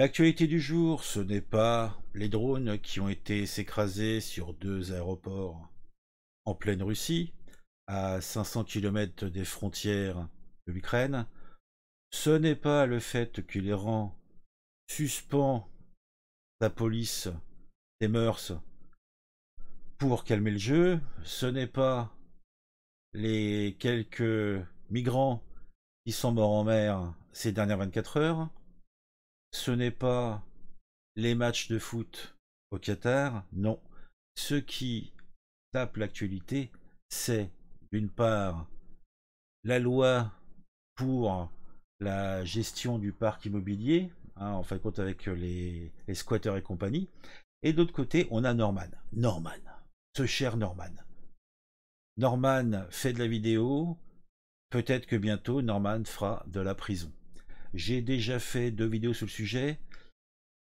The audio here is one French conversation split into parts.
L'actualité du jour, ce n'est pas les drones qui ont été s'écraser sur deux aéroports en pleine Russie, à 500 km des frontières de l'Ukraine. Ce n'est pas le fait que l'Iran suspend la police des mœurs pour calmer le jeu. Ce n'est pas les quelques migrants qui sont morts en mer ces dernières 24 heures ce n'est pas les matchs de foot au Qatar, non. Ce qui tape l'actualité, c'est d'une part la loi pour la gestion du parc immobilier, hein, en fin de compte avec les, squatters et compagnie, et d'autre côté, on a Norman. Norman, ce cher Norman. Norman fait de la vidéo, peut-être que bientôt Norman fera de la prison. J'ai déjà fait deux vidéos sur le sujet.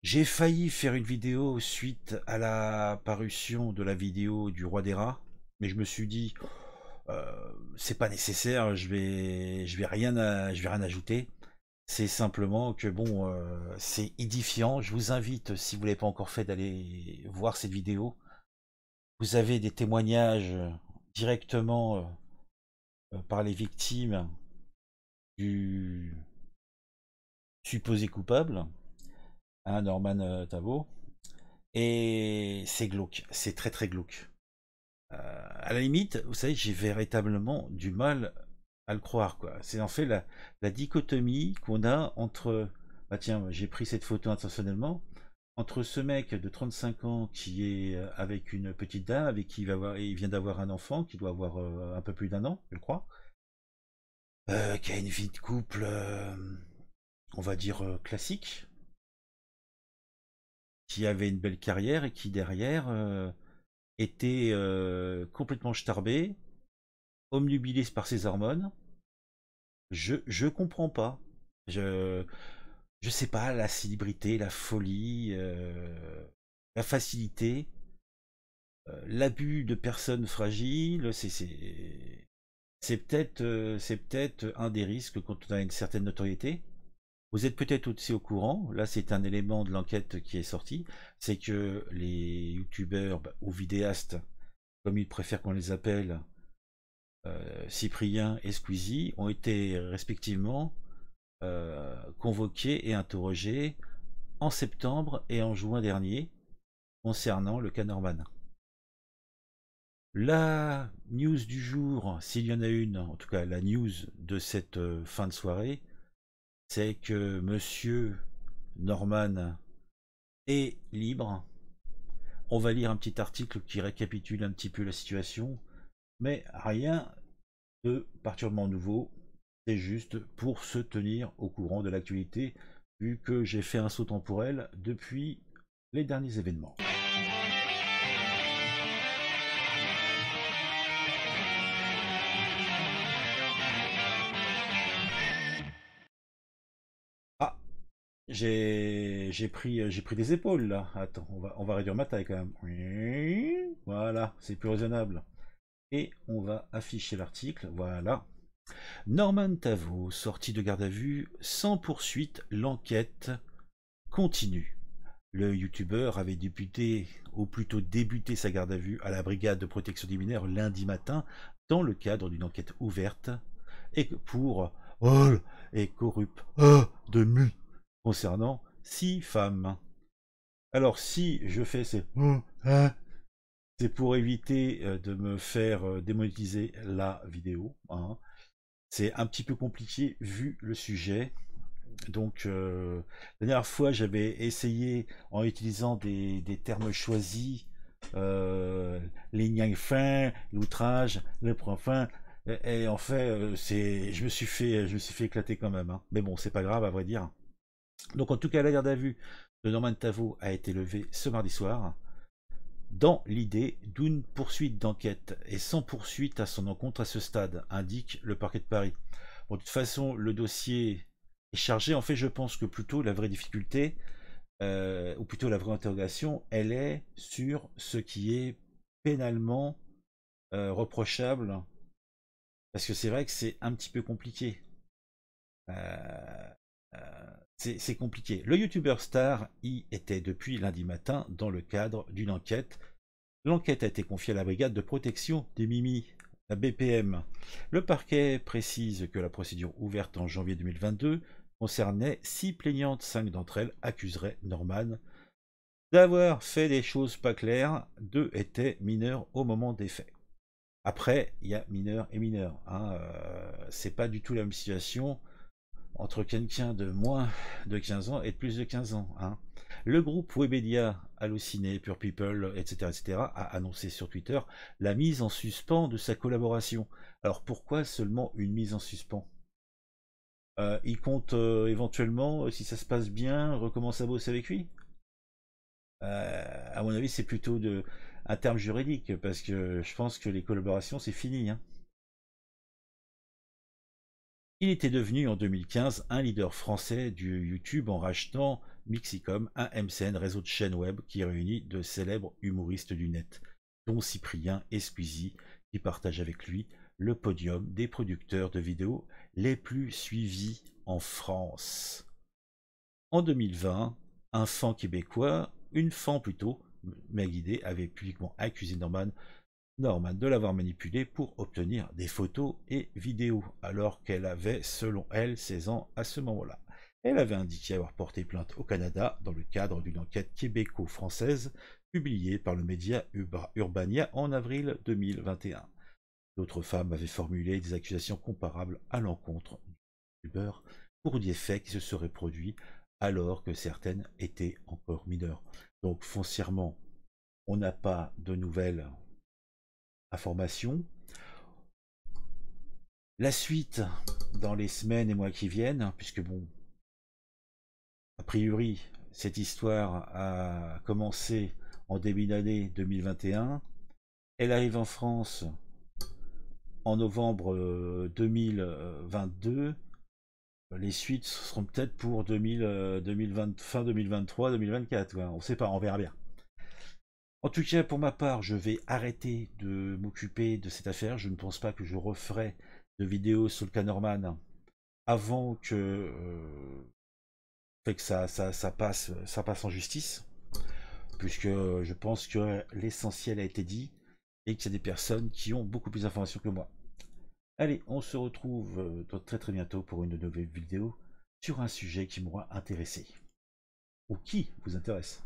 J'ai failli faire une vidéo suite à la parution de la vidéo du roi des rats, mais je me suis dit euh, c'est pas nécessaire, je vais je vais rien je vais rien ajouter. C'est simplement que bon, euh, c'est édifiant. Je vous invite, si vous ne l'avez pas encore fait, d'aller voir cette vidéo. Vous avez des témoignages directement euh, par les victimes du, supposé coupable, hein, Norman euh, Tabot Et c'est glauque, c'est très très glauque. Euh, à la limite, vous savez, j'ai véritablement du mal à le croire. quoi. C'est en fait la, dichotomie qu'on a entre. Bah tiens, j'ai pris cette photo intentionnellement. Entre ce mec de 35 ans qui est euh, avec une petite dame, avec qui il, va vient d'avoir un enfant, qui doit avoir un peu plus d'un an, je crois, qui a une vie de couple on va dire, euh, classique, qui avait une belle carrière et qui derrière euh, était euh, complètement starbé, omnubilé par ses hormones. Je je comprends pas. Je je sais pas la célébrité, la folie, la facilité, l'abus de personnes fragiles, c'est c'est peut-être c'est peut-être un des risques quand on a une certaine notoriété. Vous êtes peut-être aussi au courant, là c'est un élément de l'enquête qui est sorti, c'est que les youtubeurs bah, ou vidéastes, comme ils préfèrent qu'on les appelle, euh, Cyprien et Squeezie, ont été respectivement euh, convoqués et interrogés en septembre et en juin dernier concernant le cas Norman. La news du jour, s'il y en a une, en tout cas la news de cette euh, fin de soirée, c'est que monsieur Norman est libre. On va lire un petit article qui récapitule un petit peu la situation, mais rien de particulièrement nouveau. C'est juste pour se tenir au courant de l'actualité, vu que j'ai fait un saut temporel depuis les derniers événements. J'ai pris, euh, j'ai pris des épaules là. Attends, on va, on va réduire ma taille quand même. Voilà, c'est plus raisonnable. Et on va afficher l'article. Voilà. Norman Tavo, sorti de garde à vue, sans poursuite, l'enquête continue. Le youtubeur avait débuté, ou plutôt débuté sa garde à vue à la brigade de protection des mineurs lundi matin, dans le cadre d'une enquête ouverte et pour oh, et corrupte oh, de mu concernant six femmes. Alors si je fais ces... Hum, hein c'est pour éviter euh, de me faire euh, démonétiser la vidéo. Hein. C'est un petit peu compliqué vu le sujet. Donc, euh, la dernière fois, j'avais essayé en utilisant des, termes choisis, euh, les fins, l'outrage, le point Et, en fait, c'est, je me suis fait, je me suis fait éclater quand même. Hein. Mais bon, c'est pas grave à vrai dire. Donc en tout cas, la garde à vue de Norman Tavo a été levée ce mardi soir dans l'idée d'une poursuite d'enquête et sans poursuite à son encontre à ce stade, indique le parquet de Paris. Bon, de toute façon, le dossier est chargé. En fait, je pense que plutôt la vraie difficulté, euh, ou plutôt la vraie interrogation, elle est sur ce qui est pénalement euh, reprochable. Parce que c'est vrai que c'est un petit peu compliqué. Euh, c'est compliqué. Le YouTuber Star y était depuis lundi matin dans le cadre d'une enquête. L'enquête a été confiée à la brigade de protection des Mimi, la BPM. Le parquet précise que la procédure ouverte en janvier 2022 concernait six plaignantes. Cinq d'entre elles accuseraient Norman d'avoir fait des choses pas claires. Deux étaient mineurs au moment des faits. Après, il y a mineurs et mineurs. Hein. Euh, c'est pas du tout la même situation entre quelqu'un de moins de 15 ans et de plus de 15 ans. Hein. Le groupe Webedia, Halluciné, Pure People, etc., etc., a annoncé sur Twitter la mise en suspens de sa collaboration. Alors pourquoi seulement une mise en suspens euh, Il compte euh, éventuellement, euh, si ça se passe bien, recommencer à bosser avec lui euh, À mon avis, c'est plutôt de, un terme juridique, parce que je pense que les collaborations, c'est fini. Hein. Il était devenu en 2015 un leader français du YouTube en rachetant Mixicom, un MCN réseau de chaînes web qui réunit de célèbres humoristes du net, dont Cyprien et qui partage avec lui le podium des producteurs de vidéos les plus suivis en France. En 2020, un fan québécois, une fan plutôt, mais guidé, avait publiquement accusé Norman Norman de l'avoir manipulée pour obtenir des photos et vidéos, alors qu'elle avait, selon elle, 16 ans à ce moment-là. Elle avait indiqué avoir porté plainte au Canada dans le cadre d'une enquête québéco-française publiée par le média Urbania en avril 2021. D'autres femmes avaient formulé des accusations comparables à l'encontre du youtubeur pour des faits qui se seraient produits alors que certaines étaient encore mineures. Donc foncièrement, on n'a pas de nouvelles formation La suite dans les semaines et mois qui viennent, hein, puisque bon, a priori, cette histoire a commencé en début d'année 2021. Elle arrive en France en novembre 2022. Euh, les suites seront peut-être pour 2000, 2020, euh, fin 2023, 2024. On ne sait pas, on verra bien. En tout cas, pour ma part, je vais arrêter de m'occuper de cette affaire. Je ne pense pas que je referai de vidéos sur le cas avant que, euh, que ça, passe, ça passe en justice. Puisque je pense que l'essentiel a été dit et qu'il y a des personnes qui ont beaucoup plus d'informations que moi. Allez, on se retrouve euh, très très bientôt pour une nouvelle vidéo sur un sujet qui m'aura intéressé. Ou qui vous intéresse.